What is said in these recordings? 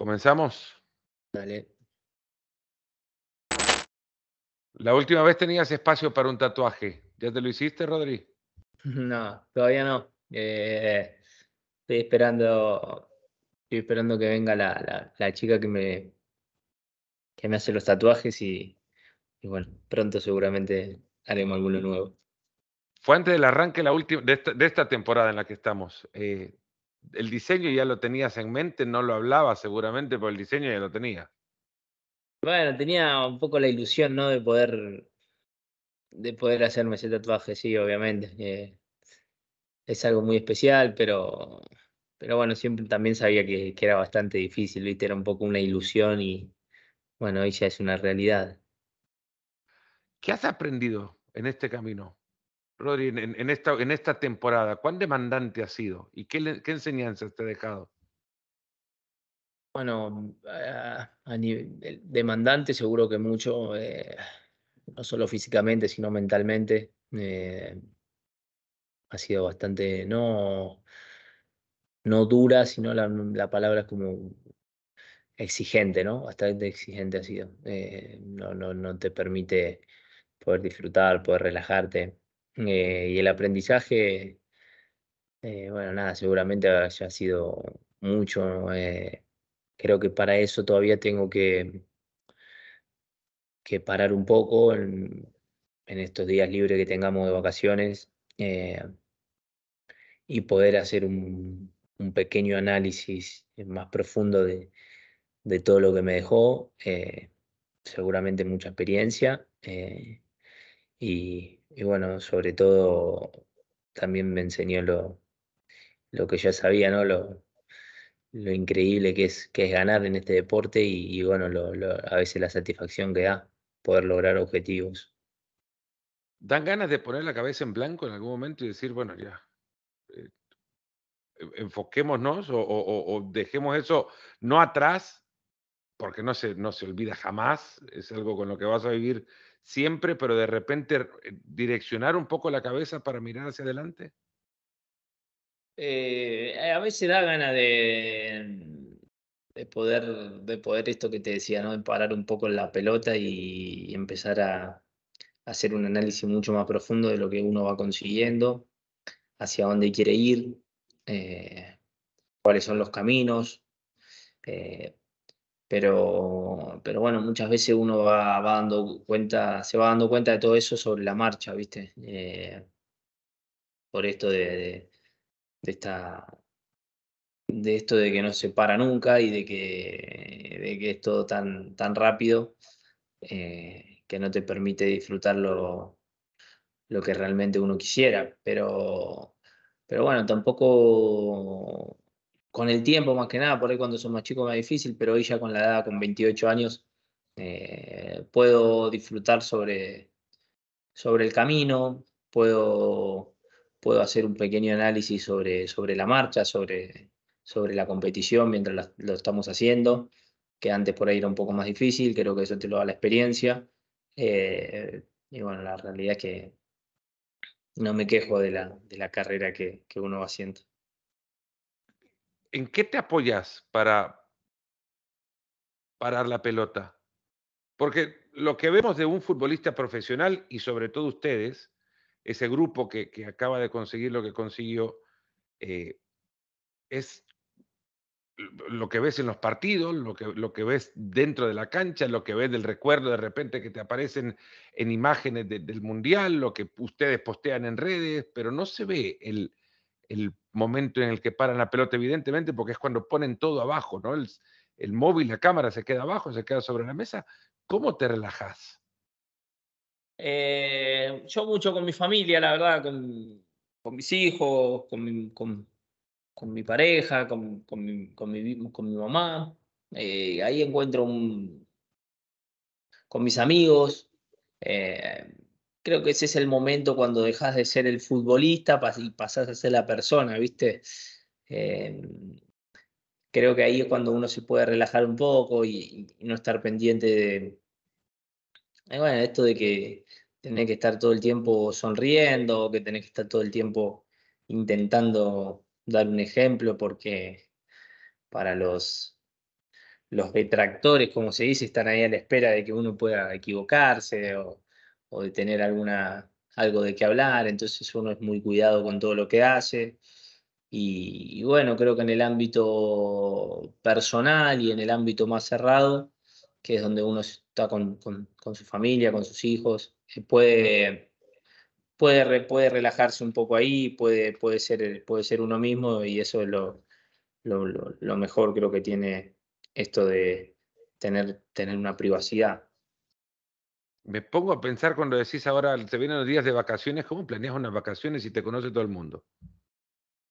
¿Comenzamos? Dale. La última vez tenías espacio para un tatuaje. ¿Ya te lo hiciste, Rodri? No, todavía no. Eh, estoy esperando. Estoy esperando que venga la, la, chica que me, que me hace los tatuajes y, bueno, pronto seguramente haremos alguno nuevo. Fue antes del arranque la última, de, esta, temporada en la que estamos. Eh, el diseño ya lo tenías en mente, no lo hablabas seguramente, pero el diseño ya lo tenía. Bueno, tenía un poco la ilusión, ¿no? De poder, de poder hacerme ese tatuaje, sí, obviamente. Eh, es algo muy especial, pero, pero bueno, siempre también sabía que, era bastante difícil, ¿viste? Era un poco una ilusión y, bueno, hoy ya es una realidad. ¿Qué has aprendido en este camino? Rodri, en, esta, en esta temporada, ¿cuán demandante ha sido y qué, enseñanzas te ha dejado? Bueno, demandante seguro que mucho, eh, no solo físicamente, sino mentalmente. Eh, ha sido bastante, no, no dura, sino la, palabra es como exigente, ¿no? Bastante exigente ha sido. Eh, no, no te permite poder disfrutar, poder relajarte. Eh, y el aprendizaje, eh, bueno, nada, seguramente haya sido mucho. Eh, creo que para eso todavía tengo que, que parar un poco en, estos días libres que tengamos de vacaciones y poder hacer un, pequeño análisis más profundo de, todo lo que me dejó seguramente mucha experiencia y y bueno, sobre todo también me enseñó lo, lo que ya sabía, ¿no? Lo, lo increíble que es, que es ganar en este deporte y, bueno, a veces la satisfacción que da poder lograr objetivos. ¿Dan ganas de poner la cabeza en blanco en algún momento y decir, bueno, ya, eh, enfoquémonos o, o, dejemos eso no atrás, porque no no se olvida jamás, es algo con lo que vas a vivir siempre, pero de repente eh, direccionar un poco la cabeza para mirar hacia adelante? Eh, a veces da ganas de, poder, de poder esto que te decía, ¿no? De parar un poco en la pelota y, empezar a, hacer un análisis mucho más profundo de lo que uno va consiguiendo, hacia dónde quiere ir, eh, cuáles son los caminos pero, pero bueno, muchas veces uno va, dando cuenta, se va dando cuenta de todo eso sobre la marcha, ¿viste? Eh, por esto de, de, esta de esto de que no se para nunca y de que, de que es todo tan, tan rápido eh, que no te permite disfrutar lo, lo que realmente uno quisiera. Pero, pero bueno, tampoco con el tiempo más que nada, por ahí cuando son más chicos más difícil, pero hoy ya con la edad, con 28 años, eh, puedo disfrutar sobre, sobre el camino, puedo, puedo hacer un pequeño análisis sobre, sobre la marcha, sobre, sobre la competición mientras lo estamos haciendo, que antes por ahí era un poco más difícil, creo que eso te lo da la experiencia. Eh, y bueno, la realidad es que no me quejo de la, de la carrera que, que uno va haciendo. ¿en qué te apoyas para parar la pelota? Porque lo que vemos de un futbolista profesional y sobre todo ustedes, ese grupo que, acaba de conseguir lo que consiguió, eh, es lo que ves en los partidos, lo que, lo que ves dentro de la cancha, lo que ves del recuerdo de repente que te aparecen en imágenes del mundial, lo que ustedes postean en redes, pero no se ve el, el momento en el que paran la pelota, evidentemente, porque es cuando ponen todo abajo, ¿no? El, el móvil, la cámara se queda abajo, se queda sobre la mesa. ¿Cómo te relajas? Eh, yo mucho con mi familia, la verdad, con, con mis hijos, con mi, con, con mi pareja, con, con, mi, con, mi, mamá. Eh, ahí encuentro un, con mis amigos. Eh, creo que ese es el momento cuando dejas de ser el futbolista y pasas a ser la persona, ¿viste? Em, creo que ahí es cuando uno se puede relajar un poco y, no estar pendiente de. Eh, bueno, esto de que tenés que estar todo el tiempo sonriendo, que tenés que estar todo el tiempo intentando dar un ejemplo, porque para los, los detractores, como se dice, están ahí a la espera de que uno pueda equivocarse o, o de tener alguna, algo de qué hablar, entonces uno es muy cuidado con todo lo que hace. Y, bueno, creo que en el ámbito personal y en el ámbito más cerrado, que es donde uno está con, su familia, con sus hijos, eh, puede, puede, puede relajarse un poco ahí, puede, puede, ser, eh, puede ser uno mismo y eso es lo, lo mejor creo que tiene esto de tener, tener una privacidad. Me pongo a pensar cuando decís ahora, se vienen los días de vacaciones, ¿cómo planeas unas vacaciones si te conoce todo el mundo?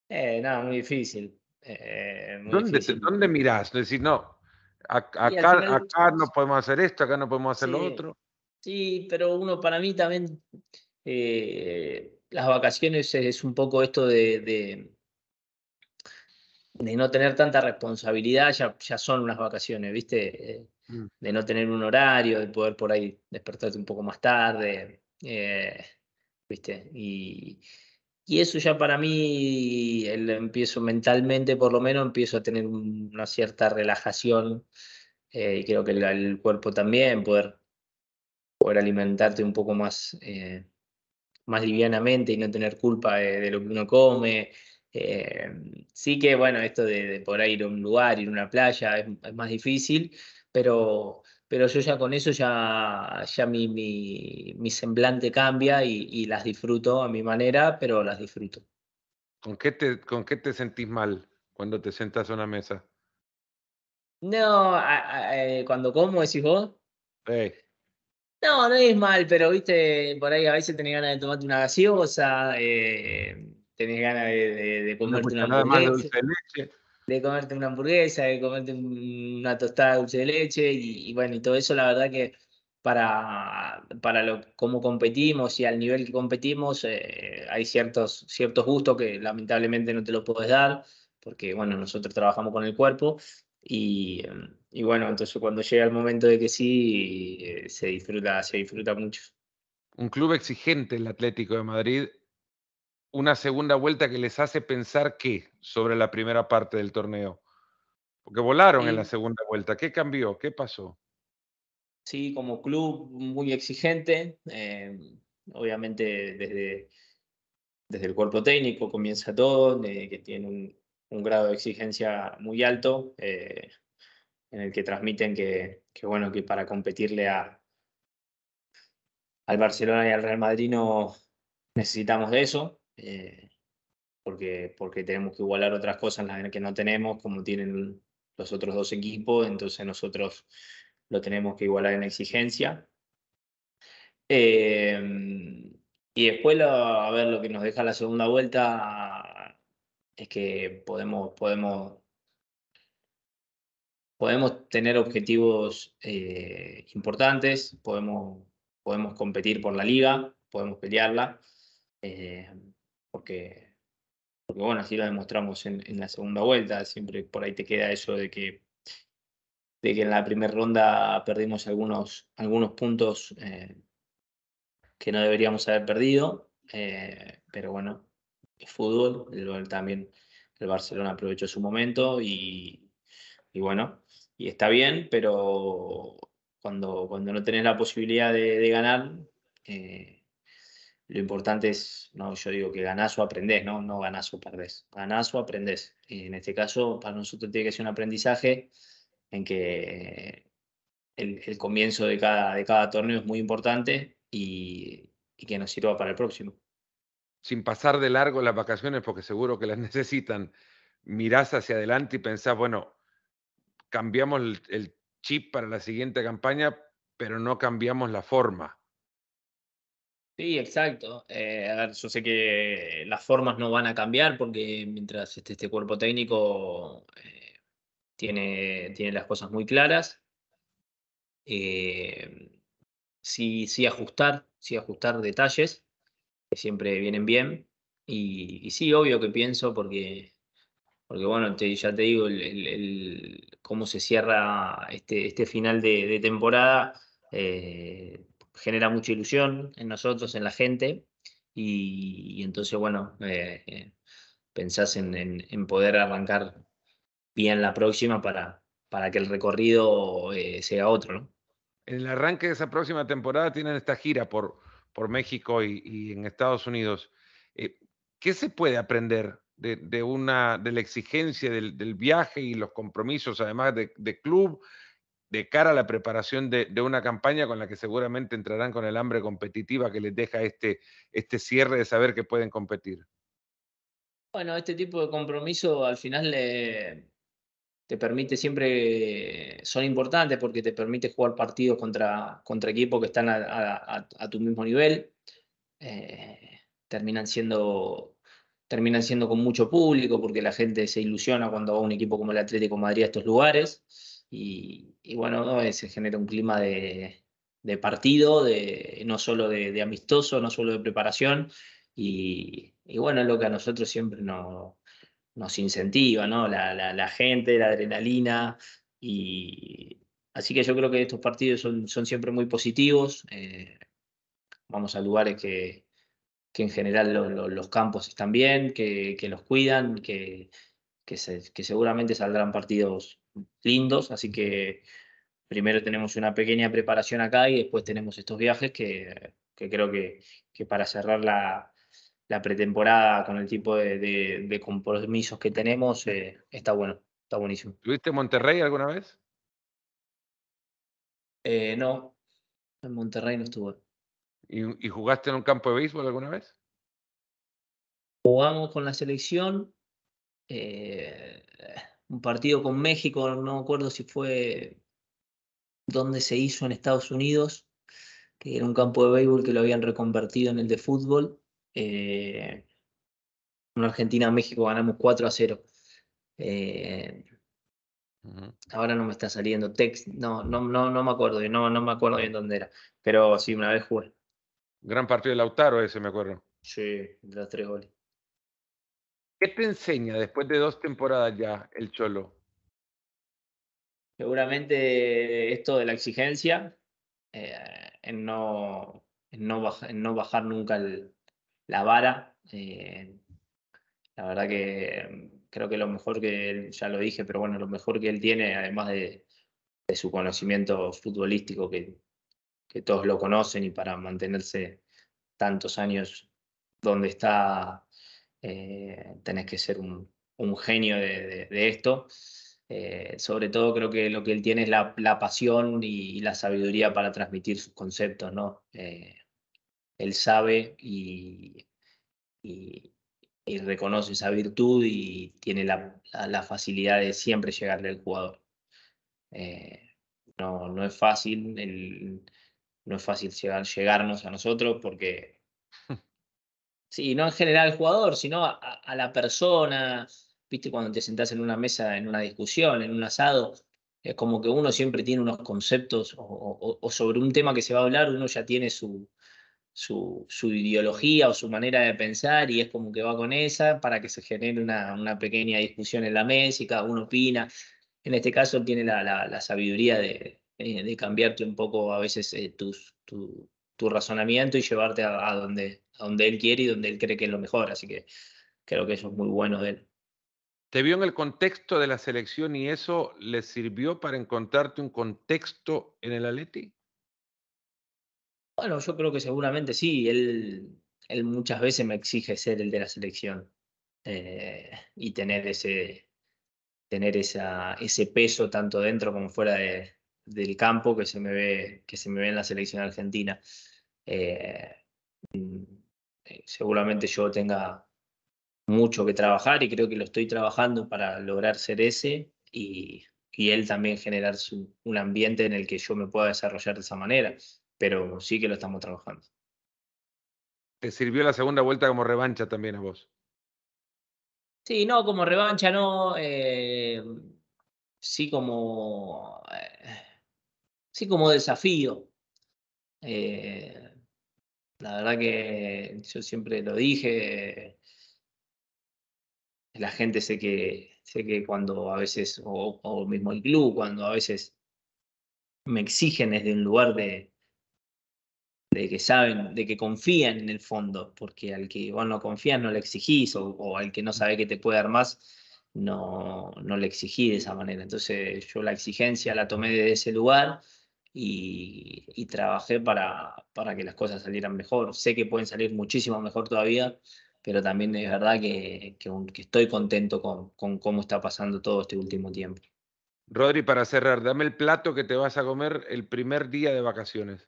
Eh, no, muy difícil. Eh, ¿Dónde, difícil. ¿Dónde mirás? Decís, no, acá, no podemos hacer esto, acá no podemos hacer lo otro. Sí, pero uno para mí también, eh, las vacaciones es, un poco esto de de no tener tanta responsabilidad ya, ya son unas vacaciones, ¿viste? Eh, mm. de no tener un horario, de poder por ahí despertarte un poco más tarde, eh, ¿viste? Y, eso ya para mí, empiezo mentalmente por lo menos, empiezo a tener una cierta relajación eh, y creo que el, cuerpo también, poder, poder alimentarte un poco más, livianamente y no tener culpa de, de lo que uno come. Eh, sí que, bueno, esto de, por ahí ir a un lugar, ir a una playa, es, más difícil, pero, pero yo ya con eso ya, ya mi, mi, semblante cambia y, las disfruto a mi manera, pero las disfruto. ¿Con qué te, con qué te sentís mal cuando te sentas a una mesa? No, eh, cuando como decís vos. No, no es mal, pero viste, por ahí a veces tenés ganas de tomarte una gaseosa. Eh, tenés ganas de, comerte una hamburguesa. de, comerte una tostada de dulce de leche, y, bueno, y todo eso, la verdad que para, para lo, cómo competimos y al nivel que competimos, eh, hay ciertos, ciertos gustos que lamentablemente no te los puedes dar, porque bueno, nosotros trabajamos con el cuerpo, y, y, bueno, entonces cuando llega el momento de que sí, eh, se disfruta, se disfruta mucho. Un club exigente el Atlético de Madrid una segunda vuelta que les hace pensar qué sobre la primera parte del torneo. Porque volaron en la segunda vuelta. ¿Qué cambió? ¿Qué pasó? Sí, como club muy exigente. Em, obviamente desde, desde el cuerpo técnico comienza todo, eh, que tiene un, grado de exigencia muy alto, eh, en el que transmiten que, bueno, que para competirle a, al Barcelona y al Real Madrid no necesitamos de eso. Eh, porque, porque tenemos que igualar otras cosas las que no tenemos, como tienen los otros dos equipos, entonces nosotros lo tenemos que igualar en exigencia. Em, y después, a ver, lo que nos deja la segunda vuelta es que podemos, podemos, podemos tener objetivos eh, importantes, podemos, podemos competir por la liga, podemos pelearla. Eh, porque, porque bueno, así lo demostramos en, en, la segunda vuelta, siempre por ahí te queda eso de que, de que en la primera ronda perdimos algunos, algunos puntos eh, que no deberíamos haber perdido, eh, pero bueno, es fútbol, el, también el Barcelona aprovechó su momento y, y bueno, y está bien, pero cuando, cuando no tenés la posibilidad de, ganar, eh, lo importante es, no, yo digo que ganás o aprendés, no, no ganás o perdés. Ganás o aprendés. en este caso, para nosotros tiene que ser un aprendizaje en que eh, el, comienzo de cada, de cada torneo es muy importante y, que nos sirva para el próximo. Sin pasar de largo las vacaciones, porque seguro que las necesitan, mirás hacia adelante y pensás, bueno, cambiamos el chip para la siguiente campaña, pero no cambiamos la forma. Sí, exacto. Eh, a ver, yo sé que las formas no van a cambiar porque mientras este, cuerpo técnico eh, tiene, tiene las cosas muy claras, eh, sí, sí ajustar, sí ajustar detalles que siempre vienen bien. Y, sí, obvio que pienso porque, porque bueno, te, ya te digo, el, cómo se cierra este, este final de, temporada. Eh, genera mucha ilusión en nosotros, en la gente, y, entonces, bueno, eh, eh, pensás en, poder arrancar bien la próxima para, para que el recorrido eh, sea otro, ¿no? En el arranque de esa próxima temporada tienen esta gira por, por México y, en Estados Unidos. ¿Qué se puede aprender de, una, de la exigencia del, viaje y los compromisos, además de club de cara a la preparación de, de, una campaña con la que seguramente entrarán con el hambre competitiva que les deja este, este cierre de saber que pueden competir. Bueno, este tipo de compromiso al final te permite siempre, son importantes porque te permite jugar partidos contra, contra equipos que están a, tu mismo nivel, eh, terminan siendo terminan siendo con mucho público porque la gente se ilusiona cuando va un equipo como el Atlético de Madrid a estos lugares. Y, bueno, eh, se genera un clima de, partido, de, no solo de, amistoso, no solo de preparación. Y, bueno, es lo que a nosotros siempre nos, incentiva, ¿no? La, gente, la adrenalina. Y así que yo creo que estos partidos son, siempre muy positivos. Eh, vamos a lugares que, en general los campos están bien, que, los cuidan, que, que seguramente saldrán partidos lindos, así que primero tenemos una pequeña preparación acá y después tenemos estos viajes que, creo que, que, para cerrar la, la, pretemporada con el tipo de, compromisos que tenemos eh, está bueno, está buenísimo. ¿Tuviste Monterrey alguna vez? Eh, no, en Monterrey no estuve. ¿Y, jugaste en un campo de béisbol alguna vez? Jugamos con la selección. Eh, un partido con México, no me acuerdo si fue donde se hizo en Estados Unidos, que era un campo de béisbol que lo habían reconvertido en el de fútbol. Eh, en Argentina-México ganamos 4 a 0. Eh, ahora no me está saliendo text, no, no, no, no me acuerdo, no, no me acuerdo bien dónde era, pero sí, una vez jugué. Gran partido de Lautaro ese, me acuerdo. Sí, de los tres goles. ¿Qué te enseña después de dos temporadas ya el Cholo? Seguramente esto de la exigencia, eh, en, no, no, bajar nunca la vara. Eh, la verdad que creo que lo mejor que él, ya lo dije, pero bueno, lo mejor que él tiene, además de, su conocimiento futbolístico, que todos lo conocen y para mantenerse tantos años donde está eh, tenés que ser un, genio de, esto. Eh, sobre todo creo que lo que él tiene es la, pasión y, la sabiduría para transmitir sus conceptos, ¿no? Eh, él sabe y, reconoce esa virtud y tiene la, facilidad de siempre llegarle al jugador. no, es fácil, no es fácil llegar, llegarnos a nosotros porque Sí, no en general al jugador, sino a, la persona. Viste, cuando te sentás en una mesa, en una discusión, en un asado, es como que uno siempre tiene unos conceptos o, sobre un tema que se va a hablar, uno ya tiene su, su, ideología o su manera de pensar y es como que va con esa para que se genere una, pequeña discusión en la mesa y cada uno opina. En este caso tiene la, sabiduría eh, de, cambiarte un poco a veces eh, tus, tu, razonamiento y llevarte a donde donde él quiere y donde él cree que es lo mejor. Así que creo que eso es muy bueno de él. Te vio en el contexto de la selección y eso le sirvió para encontrarte un contexto en el Atleti. Bueno, yo creo que seguramente sí. Él, él muchas veces me exige ser el de la selección eh, y tener ese, tener esa, ese peso tanto dentro como fuera de, del campo que se me ve que se me ve en la selección argentina. Eh, eh, seguramente yo tenga mucho que trabajar y creo que lo estoy trabajando para lograr ser ese y, él también generar un ambiente en el que yo me pueda desarrollar de esa manera, pero sí que lo estamos trabajando. ¿Te sirvió la segunda vuelta como revancha también a vos? Sí, no, como revancha no, eh, sí como, eh, sí como desafío. La verdad que yo siempre lo dije, la gente sé que, sé que cuando a veces, o, mismo el club, cuando a veces me exigen desde un lugar de, de que saben, de que confían en el fondo, porque al que vos no confías no le exigís, o, al que no sabe que te puede dar más, no, no le exigí de esa manera. Entonces yo la exigencia la tomé de ese lugar y, trabajé para, para, que las cosas salieran mejor. Sé que pueden salir muchísimo mejor todavía, pero también es verdad que, estoy contento con, con cómo está pasando todo este último tiempo. Rodri, para cerrar, dame el plato que te vas a comer el primer día de vacaciones.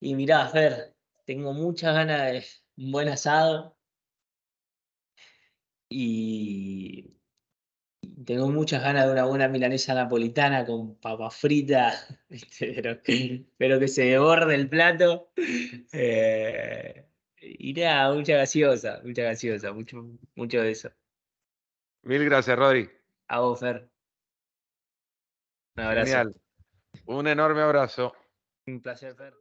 Y mirá, Fer, tengo muchas ganas de un buen asado. Y tengo muchas ganas de una buena milanesa napolitana con papa frita, este, pero, que, pero que se borde el plato. Eh, y nada, mucha gaseosa, mucha gaseosa, mucho, mucho de eso. Mil gracias, Rodri. A vos, Fer. Un abrazo. Un enorme abrazo. Un placer, Fer.